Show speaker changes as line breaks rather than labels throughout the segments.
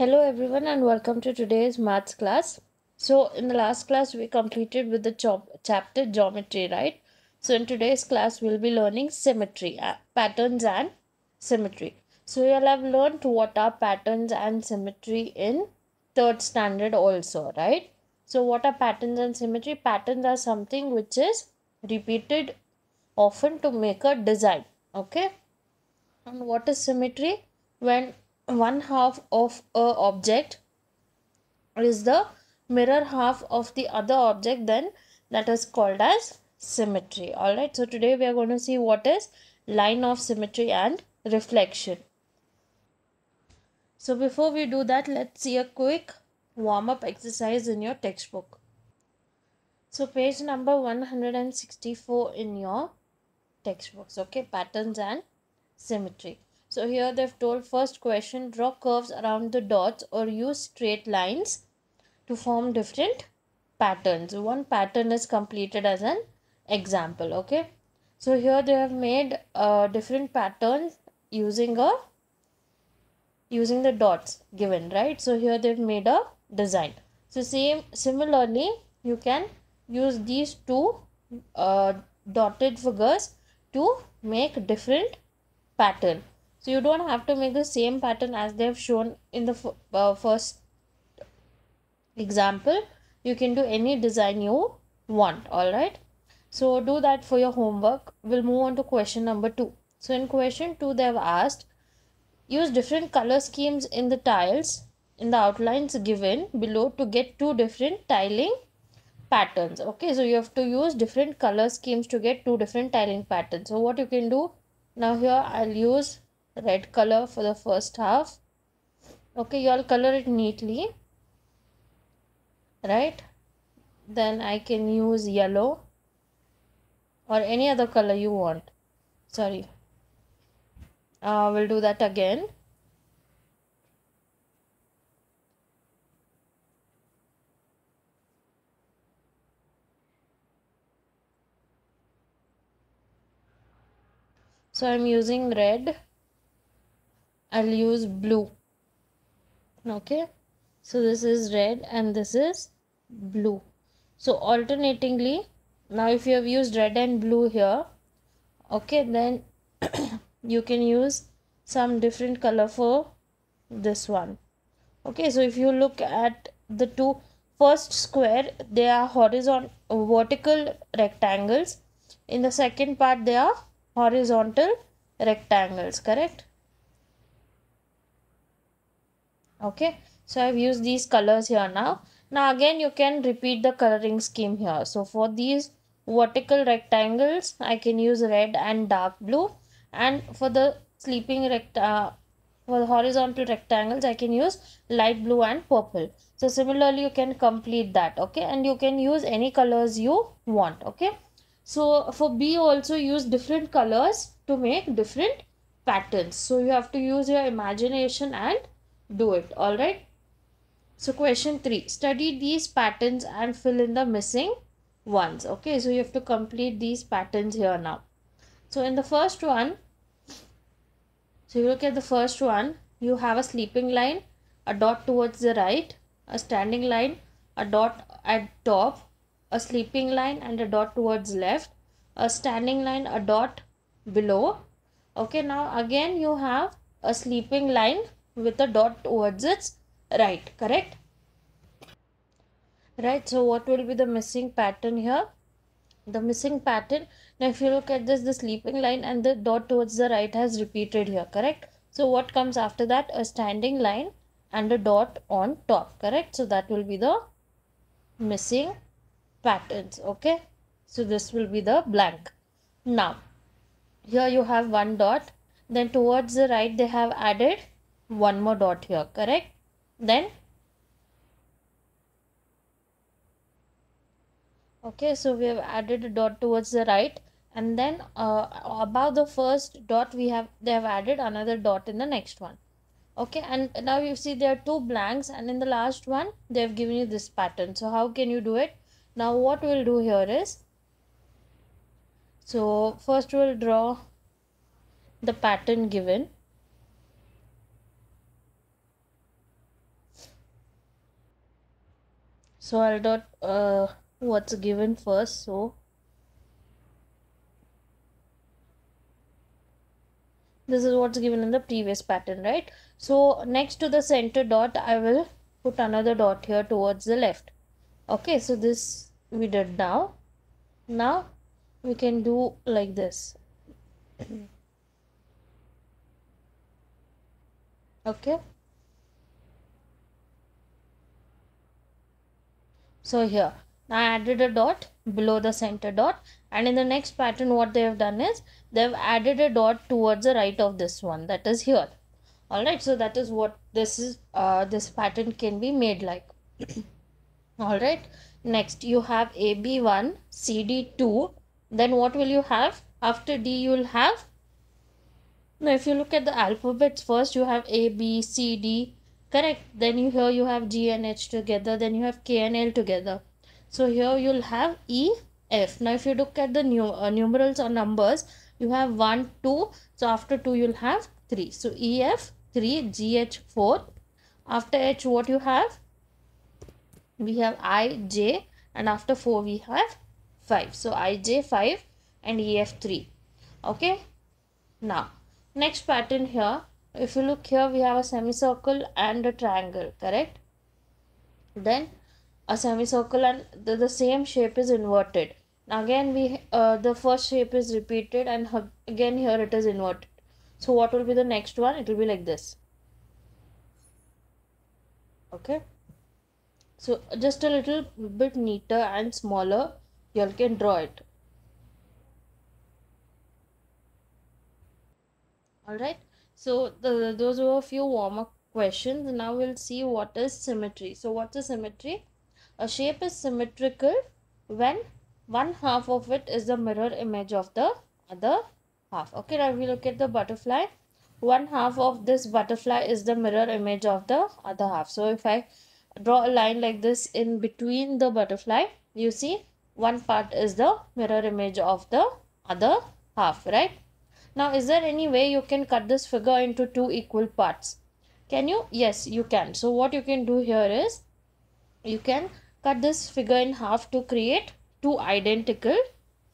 Hello everyone and welcome to today's maths class. So in the last class we completed with the chapter geometry, right? So in today's class we'll be learning symmetry, uh, patterns and symmetry. So you'll have learned what are patterns and symmetry in third standard also, right? So what are patterns and symmetry? Patterns are something which is repeated often to make a design, okay? And what is symmetry? When one half of a object is the mirror half of the other object then that is called as symmetry all right so today we are going to see what is line of symmetry and reflection so before we do that let's see a quick warm up exercise in your textbook so page number 164 in your textbooks okay patterns and symmetry so here they've told first question draw curves around the dots or use straight lines to form different patterns. One pattern is completed as an example. Okay. So here they have made uh, different patterns using a using the dots given right. So here they've made a design. So same similarly you can use these two uh, dotted figures to make different pattern so you don't have to make the same pattern as they have shown in the uh, first example you can do any design you want all right so do that for your homework we'll move on to question number two so in question two they have asked use different color schemes in the tiles in the outlines given below to get two different tiling patterns okay so you have to use different color schemes to get two different tiling patterns so what you can do now here i'll use red color for the first half okay you all color it neatly right then I can use yellow or any other color you want sorry uh, we'll do that again so I'm using red I'll use blue okay so this is red and this is blue so alternatingly now if you have used red and blue here okay then you can use some different color for this one okay so if you look at the two first square they are horizontal vertical rectangles in the second part they are horizontal rectangles correct okay so i've used these colors here now now again you can repeat the coloring scheme here so for these vertical rectangles i can use red and dark blue and for the sleeping rect uh, for the horizontal rectangles i can use light blue and purple so similarly you can complete that okay and you can use any colors you want okay so for b also use different colors to make different patterns so you have to use your imagination and do it alright. So question 3 study these patterns and fill in the missing ones okay so you have to complete these patterns here now. So in the first one so you look at the first one you have a sleeping line a dot towards the right a standing line a dot at top a sleeping line and a dot towards left a standing line a dot below okay now again you have a sleeping line with a dot towards its right correct right so what will be the missing pattern here the missing pattern now if you look at this the sleeping line and the dot towards the right has repeated here correct so what comes after that a standing line and a dot on top correct so that will be the missing patterns okay so this will be the blank now here you have one dot then towards the right they have added one more dot here correct then okay so we have added a dot towards the right and then uh, above the first dot we have they have added another dot in the next one okay and now you see there are two blanks and in the last one they have given you this pattern so how can you do it now what we'll do here is so first we'll draw the pattern given so I'll dot uh, what's given first so this is what's given in the previous pattern right so next to the center dot I will put another dot here towards the left okay so this we did now now we can do like this okay so here I added a dot below the center dot and in the next pattern what they have done is they have added a dot towards the right of this one that is here all right so that is what this is uh, this pattern can be made like all right next you have ab1 cd2 then what will you have after d you will have now if you look at the alphabets first you have a b c d correct then you here you have g and h together then you have k and l together so here you'll have e f now if you look at the new uh, numerals or numbers you have 1 2 so after 2 you'll have 3 so e f 3 g h 4 after h what you have we have i j and after 4 we have 5 so i j 5 and e f 3 okay now next pattern here if you look here we have a semicircle and a triangle correct then a semicircle and the, the same shape is inverted now again we uh, the first shape is repeated and again here it is inverted so what will be the next one it will be like this okay so just a little bit neater and smaller you all can draw it all right so the, those were a few warm-up questions. Now we'll see what is symmetry. So what is symmetry? A shape is symmetrical when one half of it is the mirror image of the other half. Okay, now we look at the butterfly. One half of this butterfly is the mirror image of the other half. So if I draw a line like this in between the butterfly, you see one part is the mirror image of the other half, right? Now is there any way you can cut this figure into two equal parts? Can you? Yes, you can. So what you can do here is you can cut this figure in half to create two identical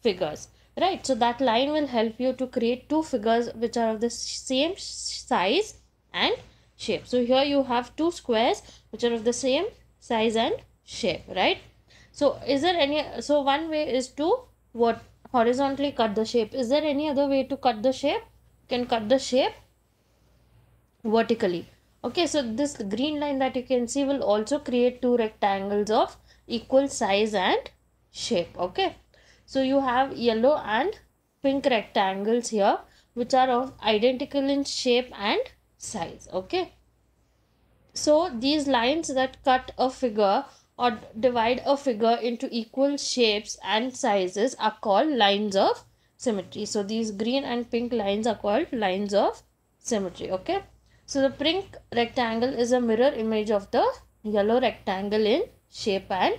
figures right so that line will help you to create two figures which are of the same size and shape so here you have two squares which are of the same size and shape right so is there any so one way is to what horizontally cut the shape is there any other way to cut the shape can cut the shape vertically okay so this green line that you can see will also create two rectangles of equal size and shape okay so you have yellow and pink rectangles here which are of identical in shape and size okay so these lines that cut a figure or divide a figure into equal shapes and sizes are called lines of symmetry. So these green and pink lines are called lines of symmetry. Okay. So the pink rectangle is a mirror image of the yellow rectangle in shape and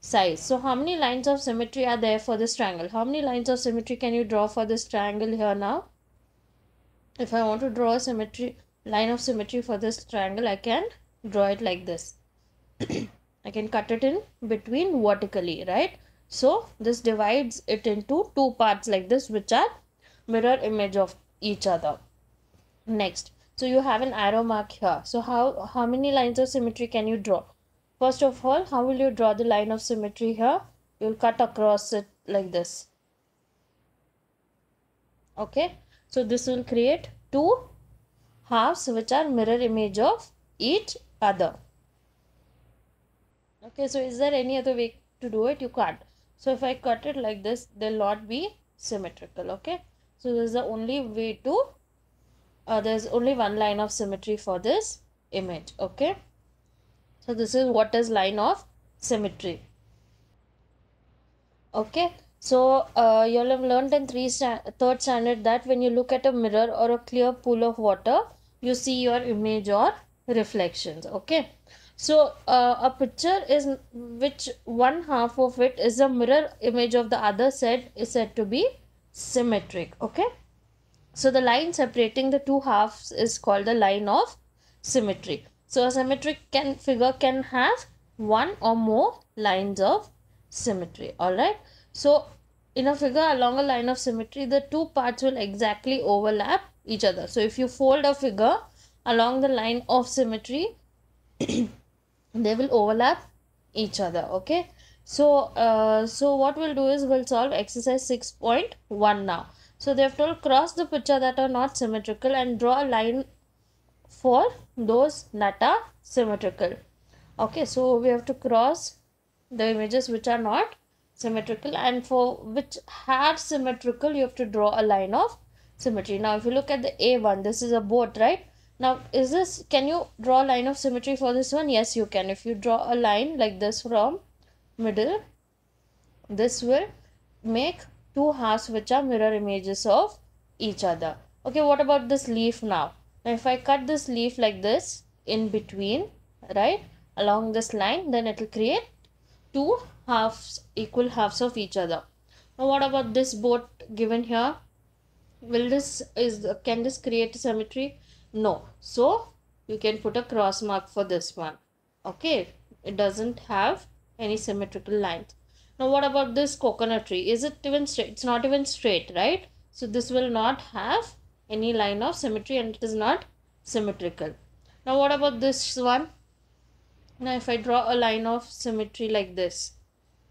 size. So how many lines of symmetry are there for this triangle? How many lines of symmetry can you draw for this triangle here now? If I want to draw a symmetry line of symmetry for this triangle, I can draw it like this. I can cut it in between vertically, right? So this divides it into two parts like this, which are mirror image of each other. Next, so you have an arrow mark here. So how, how many lines of symmetry can you draw? First of all, how will you draw the line of symmetry here? You'll cut across it like this. Okay, so this will create two halves which are mirror image of each other okay so is there any other way to do it you can't so if i cut it like this they'll not be symmetrical okay so this is the only way to uh, there's only one line of symmetry for this image okay so this is what is line of symmetry okay so uh, you all have learned in three sta third standard that when you look at a mirror or a clear pool of water you see your image or reflections okay so uh, a picture is which one half of it is a mirror image of the other set is said to be symmetric okay so the line separating the two halves is called the line of symmetry so a symmetric can figure can have one or more lines of symmetry all right so in a figure along a line of symmetry the two parts will exactly overlap each other so if you fold a figure along the line of symmetry they will overlap each other okay so uh, so what we'll do is we'll solve exercise 6.1 now so they have told cross the picture that are not symmetrical and draw a line for those that are symmetrical okay so we have to cross the images which are not symmetrical and for which are symmetrical you have to draw a line of symmetry now if you look at the a1 this is a boat right now, is this, can you draw a line of symmetry for this one? Yes, you can. If you draw a line like this from middle, this will make two halves which are mirror images of each other. Okay, what about this leaf now? Now, if I cut this leaf like this in between, right, along this line, then it will create two halves, equal halves of each other. Now, what about this boat given here? Will this, is, can this create symmetry? no so you can put a cross mark for this one okay it doesn't have any symmetrical lines now what about this coconut tree is it even straight it's not even straight right so this will not have any line of symmetry and it is not symmetrical now what about this one now if i draw a line of symmetry like this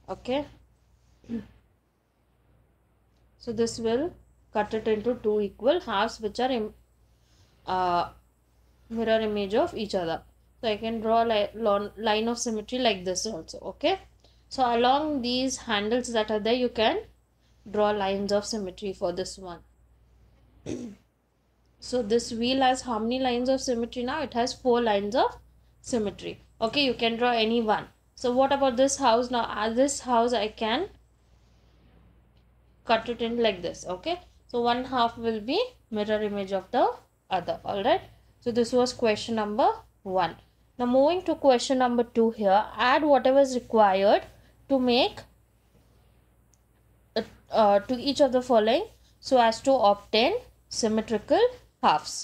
okay so this will cut it into two equal halves which are uh, mirror image of each other so I can draw like line of symmetry like this also okay so along these handles that are there you can draw lines of symmetry for this one so this wheel has how many lines of symmetry now it has four lines of symmetry okay you can draw any one so what about this house now this house I can cut it in like this okay so one half will be mirror image of the other all right so this was question number one now moving to question number two here add whatever is required to make uh, uh, to each of the following so as to obtain symmetrical halves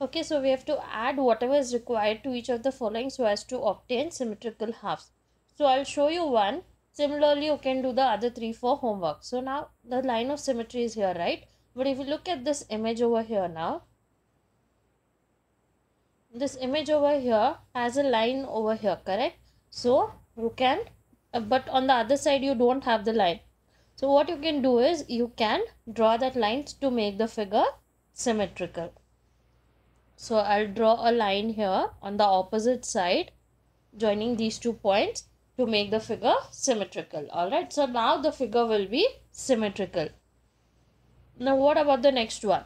okay so we have to add whatever is required to each of the following so as to obtain symmetrical halves so i'll show you one similarly you can do the other three for homework so now the line of symmetry is here right but if you look at this image over here now, this image over here has a line over here, correct? So you can, uh, but on the other side you don't have the line. So what you can do is you can draw that line to make the figure symmetrical. So I'll draw a line here on the opposite side joining these two points to make the figure symmetrical. Alright, so now the figure will be symmetrical now what about the next one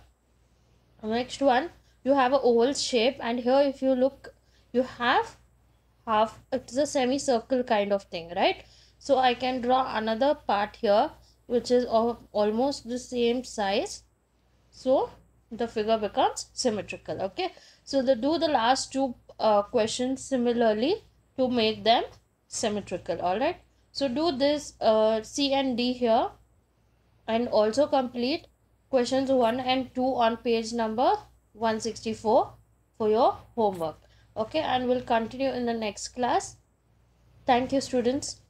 next one you have a oval shape and here if you look you have half it's a semicircle kind of thing right so i can draw another part here which is of almost the same size so the figure becomes symmetrical okay so the do the last two uh, questions similarly to make them symmetrical all right so do this uh, c and d here and also complete questions 1 and 2 on page number 164 for your homework. Okay, and we'll continue in the next class. Thank you, students.